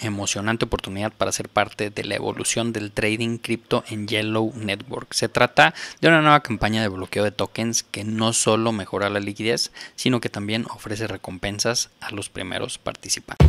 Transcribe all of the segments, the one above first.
emocionante oportunidad para ser parte de la evolución del trading cripto en Yellow Network. Se trata de una nueva campaña de bloqueo de tokens que no solo mejora la liquidez, sino que también ofrece recompensas a los primeros participantes.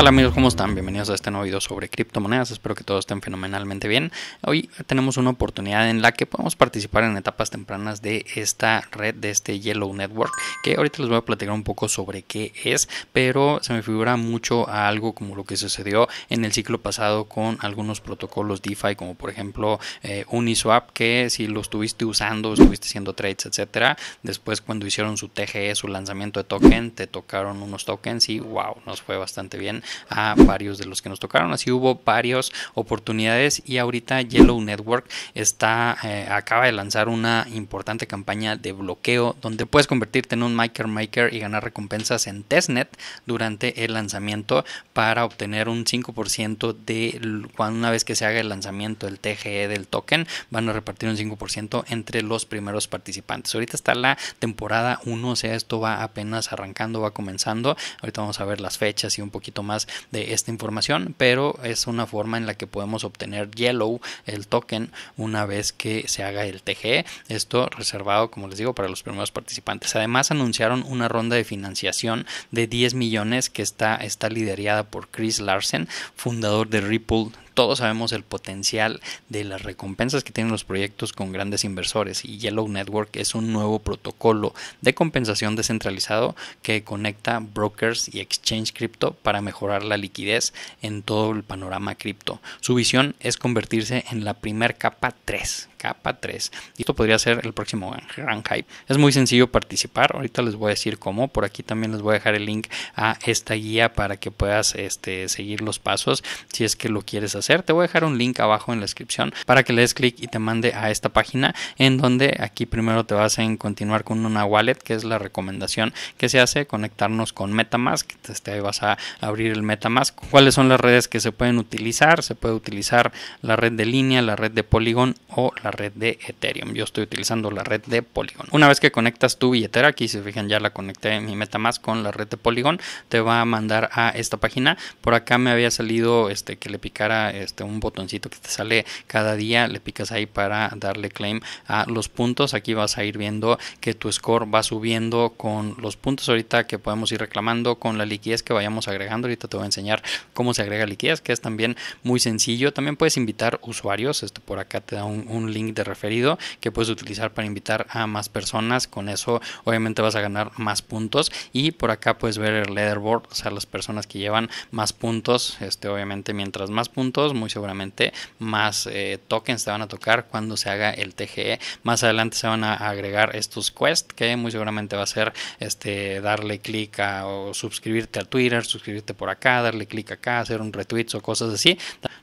Hola amigos? ¿Cómo están? Bienvenidos a este nuevo video sobre criptomonedas. Espero que todos estén fenomenalmente bien. Hoy tenemos una oportunidad en la que podemos participar en etapas tempranas de esta red, de este Yellow Network, que ahorita les voy a platicar un poco sobre qué es, pero se me figura mucho a algo como lo que sucedió en el ciclo pasado con algunos protocolos DeFi, como por ejemplo eh, Uniswap, que si lo estuviste usando, estuviste haciendo trades, etcétera, después cuando hicieron su TGE, su lanzamiento de token, te tocaron unos tokens y wow, nos fue bastante bien a varios de los que nos tocaron. Así hubo varias oportunidades y ahorita Yellow Network está, eh, acaba de lanzar una importante campaña de bloqueo donde puedes convertirte en un maker maker y ganar recompensas en testnet durante el lanzamiento para obtener un 5% de cuando una vez que se haga el lanzamiento del TGE del token van a repartir un 5% entre los primeros participantes. Ahorita está la temporada 1, o sea, esto va apenas arrancando, va comenzando. Ahorita vamos a ver las fechas y un poquito más de esta información, pero es una forma en la que podemos obtener Yellow, el token, una vez que se haga el TG Esto reservado, como les digo, para los primeros participantes. Además, anunciaron una ronda de financiación de 10 millones que está, está liderada por Chris Larsen, fundador de Ripple todos sabemos el potencial de las recompensas que tienen los proyectos con grandes inversores y Yellow Network es un nuevo protocolo de compensación descentralizado que conecta brokers y exchange cripto para mejorar la liquidez en todo el panorama cripto. Su visión es convertirse en la primer capa 3 capa 3. Y esto podría ser el próximo gran hype. Es muy sencillo participar. Ahorita les voy a decir cómo. Por aquí también les voy a dejar el link a esta guía para que puedas este, seguir los pasos si es que lo quieres hacer. Te voy a dejar un link abajo en la descripción para que le des clic y te mande a esta página en donde aquí primero te vas a continuar con una wallet que es la recomendación que se hace conectarnos con MetaMask. Este, ahí vas a abrir el MetaMask. ¿Cuáles son las redes que se pueden utilizar? Se puede utilizar la red de línea, la red de Polygon o la red de Ethereum. Yo estoy utilizando la red de Polygon. Una vez que conectas tu billetera, aquí si se fijan ya la conecté en mi MetaMask con la red de Polygon, te va a mandar a esta página. Por acá me había salido este que le picara este un botoncito que te sale cada día, le picas ahí para darle claim a los puntos. Aquí vas a ir viendo que tu score va subiendo con los puntos ahorita que podemos ir reclamando con la liquidez que vayamos agregando. Ahorita te voy a enseñar cómo se agrega liquidez, que es también muy sencillo. También puedes invitar usuarios, esto por acá te da un link de referido que puedes utilizar para invitar a más personas. Con eso obviamente vas a ganar más puntos y por acá puedes ver el leaderboard, o sea, las personas que llevan más puntos. Este, obviamente mientras más puntos, muy seguramente más eh, tokens te van a tocar cuando se haga el TGE. Más adelante se van a agregar estos quests que muy seguramente va a ser este, darle clic a o suscribirte a Twitter, suscribirte por acá, darle clic acá, hacer un retweet o cosas así.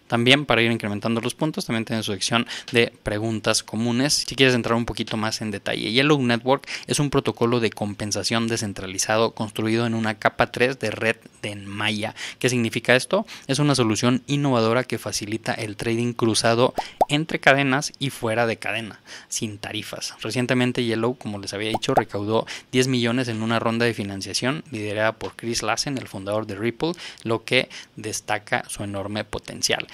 También para ir incrementando los puntos, también tiene su sección de preguntas comunes. Si quieres entrar un poquito más en detalle, Yellow Network es un protocolo de compensación descentralizado construido en una capa 3 de red de Maya. ¿Qué significa esto? Es una solución innovadora que facilita el trading cruzado entre cadenas y fuera de cadena, sin tarifas. Recientemente Yellow, como les había dicho, recaudó 10 millones en una ronda de financiación liderada por Chris Lassen, el fundador de Ripple, lo que destaca su enorme potencial.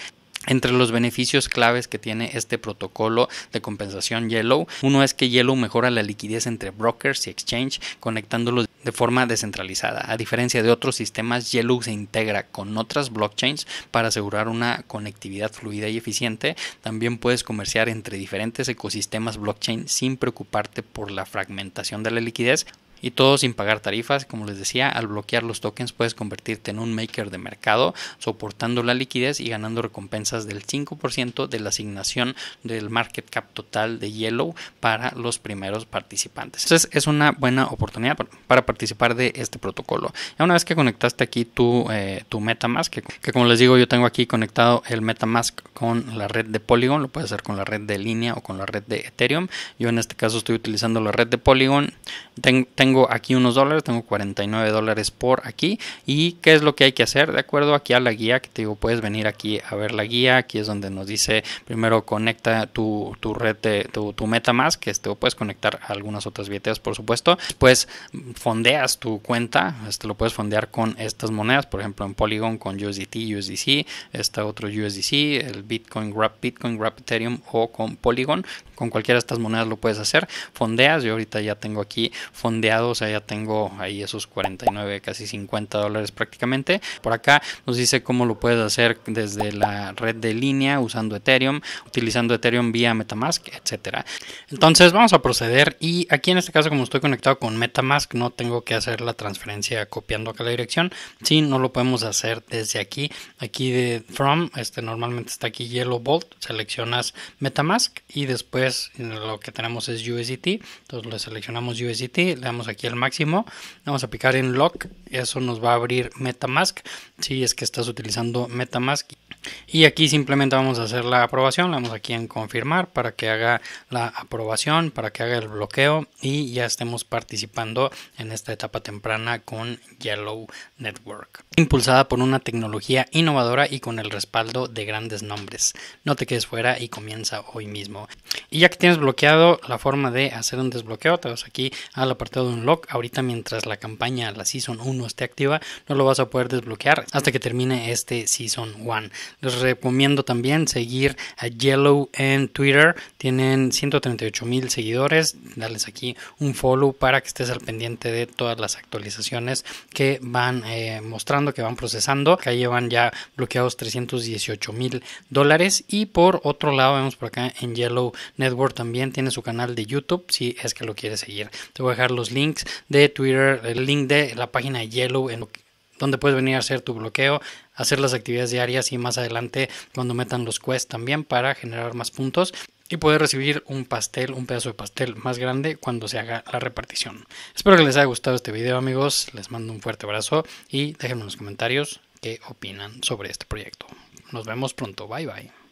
Entre los beneficios claves que tiene este protocolo de compensación Yellow, uno es que Yellow mejora la liquidez entre brokers y exchange, conectándolos de forma descentralizada. A diferencia de otros sistemas, Yellow se integra con otras blockchains para asegurar una conectividad fluida y eficiente. También puedes comerciar entre diferentes ecosistemas blockchain sin preocuparte por la fragmentación de la liquidez y todo sin pagar tarifas. Como les decía, al bloquear los tokens puedes convertirte en un maker de mercado, soportando la liquidez y ganando recompensas del 5% de la asignación del market cap total de Yellow para los primeros participantes. Entonces es una buena oportunidad para participar de este protocolo. Ya una vez que conectaste aquí tu, eh, tu MetaMask, que, como les digo yo tengo aquí conectado el MetaMask con la red de Polygon, lo puedes hacer con la red de línea o con la red de Ethereum. Yo en este caso estoy utilizando la red de Polygon. tengo tengo aquí unos dólares, tengo 49 dólares por aquí. ¿Y qué es lo que hay que hacer? De acuerdo aquí a la guía, que te digo, puedes venir aquí a ver la guía. Aquí es donde nos dice, primero conecta tu, tu red, de, tu, tu MetaMask, que este, puedes conectar a algunas otras billeteras, por supuesto. Pues fondeas tu cuenta, este, lo puedes fondear con estas monedas, por ejemplo en Polygon con USDT, USDC, está otro USDC, el Bitcoin, Grab Bitcoin, Grab Ethereum o con Polygon. Con cualquiera de estas monedas lo puedes hacer. Fondeas, yo ahorita ya tengo aquí fondeado o sea, ya tengo ahí esos 49, casi 50 dólares prácticamente. Por acá nos dice cómo lo puedes hacer desde la red de línea, usando Ethereum, utilizando Ethereum vía Metamask, etcétera. Entonces vamos a proceder y aquí en este caso como estoy conectado con Metamask no tengo que hacer la transferencia copiando acá la dirección, si no lo podemos hacer desde aquí, aquí de From, este normalmente está aquí Yellow Bolt, seleccionas Metamask y después lo que tenemos es USDT, entonces le seleccionamos USDT, le damos aquí el máximo. Vamos a picar en lock. Eso nos va a abrir MetaMask. Si es que estás utilizando MetaMask. Y aquí simplemente vamos a hacer la aprobación. Le damos aquí en confirmar para que haga la aprobación, para que haga el bloqueo y ya estemos participando en esta etapa temprana con Yellow Network. Impulsada por una tecnología innovadora y con el respaldo de grandes nombres. No te quedes fuera y comienza hoy mismo. Y ya que tienes bloqueado la forma de hacer un desbloqueo, te vas aquí al apartado de lock, Ahorita mientras la campaña, la Season 1 esté activa, no lo vas a poder desbloquear hasta que termine este Season 1. Les recomiendo también seguir a Yellow en Twitter. Tienen 138 mil seguidores. dales aquí un follow para que estés al pendiente de todas las actualizaciones que van eh, mostrando, que van procesando. Acá llevan ya bloqueados 318 mil dólares. Y por otro lado, vemos por acá en Yellow Network también tiene su canal de YouTube si es que lo quieres seguir. Te voy a dejar los links de Twitter, el link de la página de Yellow, en donde puedes venir a hacer tu bloqueo, hacer las actividades diarias y más adelante cuando metan los quests también para generar más puntos y poder recibir un pastel, un pedazo de pastel más grande cuando se haga la repartición. Espero que les haya gustado este video amigos, les mando un fuerte abrazo y déjenme en los comentarios qué opinan sobre este proyecto. Nos vemos pronto, bye bye.